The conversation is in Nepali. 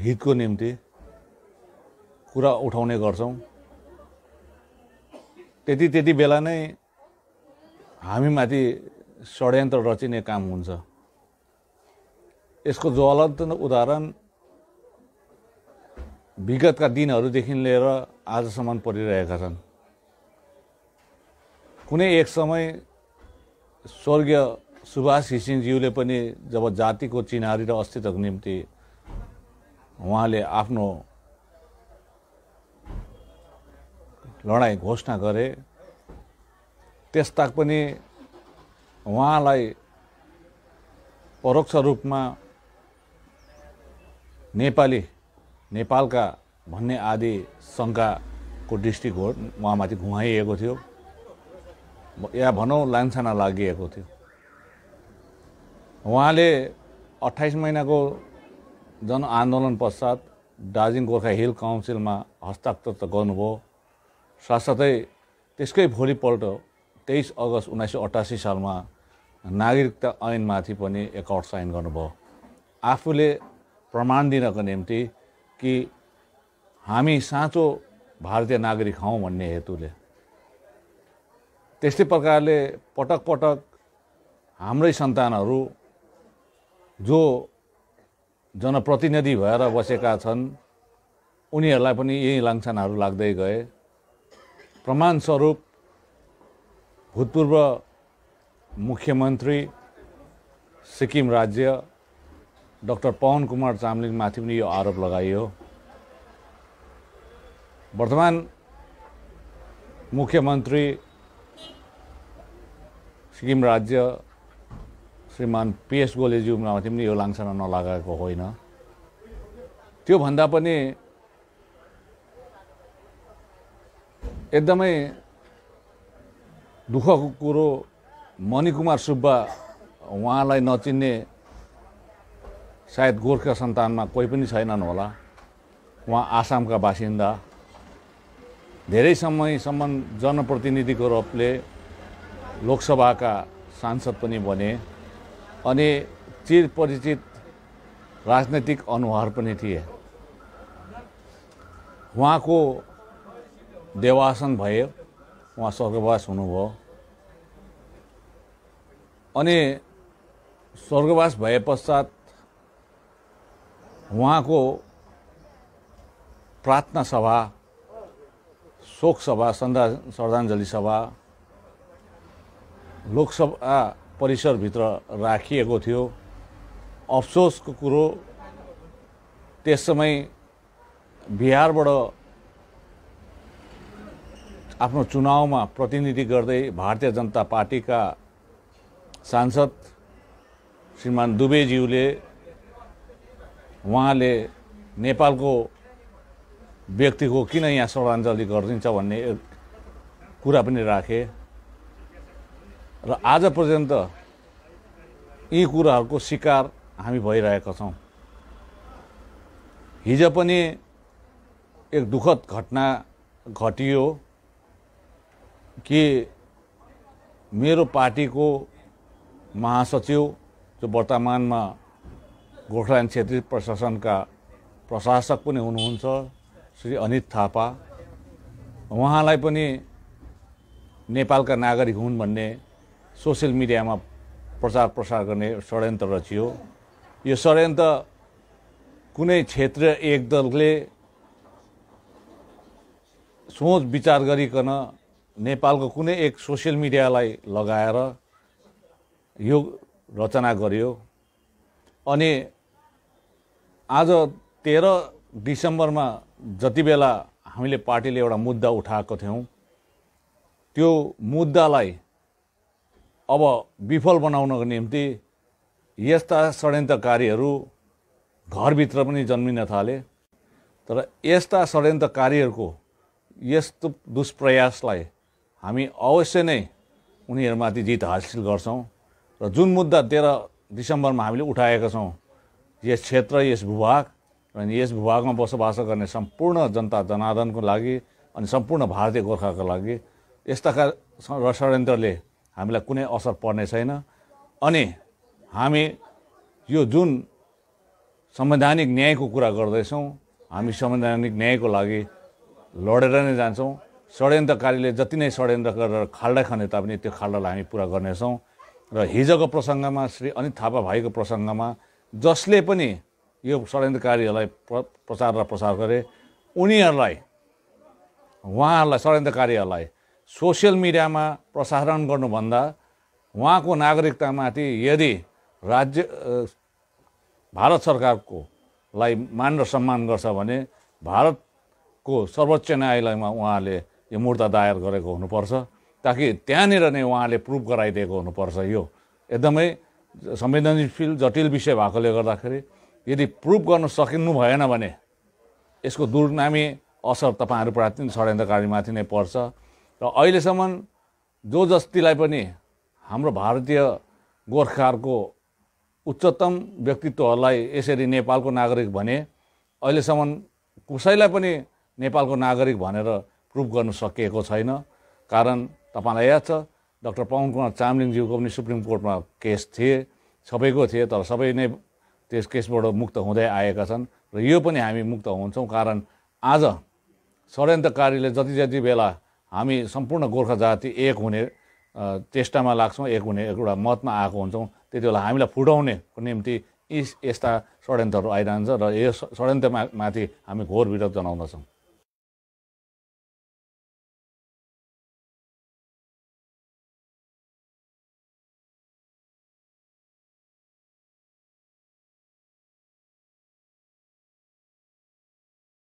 हितको निम्ति कुरा उठाउने गर्छौँ त्यति त्यति बेला नै हामीमाथि षड्यन्त्र रचिने काम हुन्छ यसको ज्वलन्त उदाहरण विगतका दिनहरूदेखि लिएर आजसम्म परिरहेका छन् कुनै एक समय स्वर्गीय सुभाष घिसिङज्यूले पनि जब जातिको चिनारी र अस्तित्वको निम्ति उहाँले आफ्नो लडाइँ घोषणा गरे त्यसताक पनि उहाँलाई परोक्ष रूपमा नेपाली नेपालका भन्ने आदि शङ्काको दृष्टि उहाँमाथि घुमाइएको थियो या भनौँ लान्छना लागिएको थियो उहाँले अठाइस महिनाको जनआन्दोलन पश्चात दार्जिलिङ गोर्खा हिल काउन्सिलमा हस्ताक्षर त गर्नुभयो साथसाथै त्यसकै भोलिपल्ट तेइस अगस्त उन्नाइस सय अठासी सालमा नागरिकता ऐनमाथि पनि एकाउट साइन गर्नुभयो आफूले प्रमाण दिनको निम्ति कि हामी साँचो भारतीय नागरिक हौँ भन्ने हेतुले त्यस्तै प्रकारले पटक पटक हाम्रै सन्तानहरू जो जनप्रतिनिधि भएर बसेका छन् उनीहरूलाई पनि यही लान्छनाहरू लाग्दै गए प्रमाणस्वरूप भूतपूर्व मुख्यमन्त्री सिक्किम राज्य डक्टर पवन कुमार चामलिङमाथि पनि यो आरोप लगाइयो वर्तमान मुख्यमन्त्री सिक्किम राज्य श्रीमान पिएस गोलेज्यूमाथि पनि यो लाङ्साना नलगाएको होइन त्योभन्दा पनि एकदमै दुःखको कुरो मणिकुमार सुब्बा उहाँलाई नचिन्ने सायद गोर्खा सन्तानमा कोही पनि छैनन् होला उहाँ आसामका बासिन्दा धेरै समयसम्म जनप्रतिनिधिको रूपले लोकसभाका सांसद पनि बने अनि चिर परिचित राजनैतिक अनुहार पनि थिए उहाँको देवासन भए उहाँ स्वर्गवास हुनुभयो अनि स्वर्गवास भए पश्चात उहाँको प्रार्थना सभा शोक सभा श्रद्धाञ्जली सभा लोकसभा परिसरभित्र राखिएको थियो अफसोसको कुरो त्यस समय बिहारबाट आफ्नो चुनावमा प्रतिनिधि गर्दै भारतीय जनता पार्टीका सांसद श्रीमान दुबेज्यूले उहाँले नेपालको व्यक्तिको किन यहाँ श्रद्धाञ्जली गरिदिन्छ भन्ने कुरा पनि राखे र आज पर्यन्त यी कुराहरूको शिकार हामी भइरहेका छौँ हिजो पनि एक दुःखद घटना घटियो कि मेरो पार्टीको महासचिव जो वर्तमानमा गोर्खाल्यान्ड क्षेत्रीय प्रशासनका प्रशासक पनि हुनुहुन्छ श्री अनित थापा उहाँलाई पनि नेपालका नागरिक हुन् भन्ने सोसियल मिडियामा प्रचार प्रसार गर्ने षड्यन्त्र रचियो यो षड्यन्त्र कुनै क्षेत्र एक दलले सोच विचार गरिकन नेपालको कुनै एक सोसियल मिडियालाई लगाएर यो रचना गरियो अनि आज तेह्र डिसेम्बरमा जति बेला हामीले पार्टीले एउटा मुद्दा उठाएको थियौँ त्यो मुद्दालाई अब विफल बनाउनको निम्ति यस्ता षड्यन्त्रकारीहरू घरभित्र पनि जन्मिन थाले तर यस्ता षड्यन्त्रकारीहरूको यस्तो दुष्प्रयासलाई हामी अवश्य नै उनीहरूमाथि जित हासिल गर्छौँ र जुन मुद्दा तेह्र डिसेम्बरमा हामीले उठाएका छौँ यस क्षेत्र यस भूभाग र यस भूभागमा बसोबासो गर्ने सम्पूर्ण जनता जनादनको लागि अनि सम्पूर्ण भारतीय गोर्खाको लागि यस्ताका षड्यन्त्रले हामीलाई कुनै असर पर्ने छैन अनि हामी यो जुन संवैधानिक न्यायको कुरा गर्दैछौँ हामी संवैधानिक न्यायको लागि लडेर नै जान्छौँ षड्यन्त्रकारीले जति नै षड्यन्त्र गरेर खाल्डा खाने तापनि त्यो खाल्डालाई हामी पुरा गर्नेछौँ र हिजोको प्रसङ्गमा श्री अनित थापा भाइको प्रसङ्गमा जसले पनि यो षड्यन्त्रकारीहरूलाई प्र प्रचार र प्रसार गरे उनीहरूलाई उहाँहरूलाई षड्यन्त्रकारीहरूलाई सोसियल मिडियामा प्रसारण गर्नुभन्दा उहाँको नागरिकतामाथि यदि राज्य भारत सरकारको लाई मान र सम्मान गर्छ भने भारतको सर्वोच्च न्यायालयमा उहाँले यो मुर्दा दायर गरेको हुनुपर्छ ताकि त्यहाँनिर नै उहाँले प्रुभ गराइदिएको हुनुपर्छ यो एकदमै संवेदनशील जटिल विषय भएकोले गर्दाखेरि यदि प्रुफ गर्न सकिनु भएन भने यसको दुर्नामी असर तपाईँहरूप्रति षड्यन्त्रकारीमाथि नै पर्छ र अहिलेसम्म जो जस्तीलाई पनि हाम्रो भारतीय गोर्खाहरूको उच्चतम व्यक्तित्वहरूलाई यसरी नेपालको नागरिक भने अहिलेसम्म कसैलाई पनि नेपालको नागरिक भनेर प्रुभ गर्नु सकिएको छैन कारण तपाईँलाई याद छ डक्टर पवन कुमार चामलिङज्यूको पनि सुप्रिम कोर्टमा केस थिए सबैको थिए तर सबै नै त्यस केसबाट मुक्त हुँदै आएका छन् र यो पनि हामी मुक्त हुन्छौँ कारण आज षड्यन्त्रकारीले जति जति बेला हामी सम्पूर्ण गोर्खा जाति एक हुने चेष्टामा लाग्छौँ एक हुने एउटा मतमा आएको हुन्छौँ त्यति बेला हामीलाई फुटाउनेको निम्ति यी यस्ता षड्यन्त्रहरू आइरहन्छ र यो माथि हामी घोर विरोध जनाउँदछौँ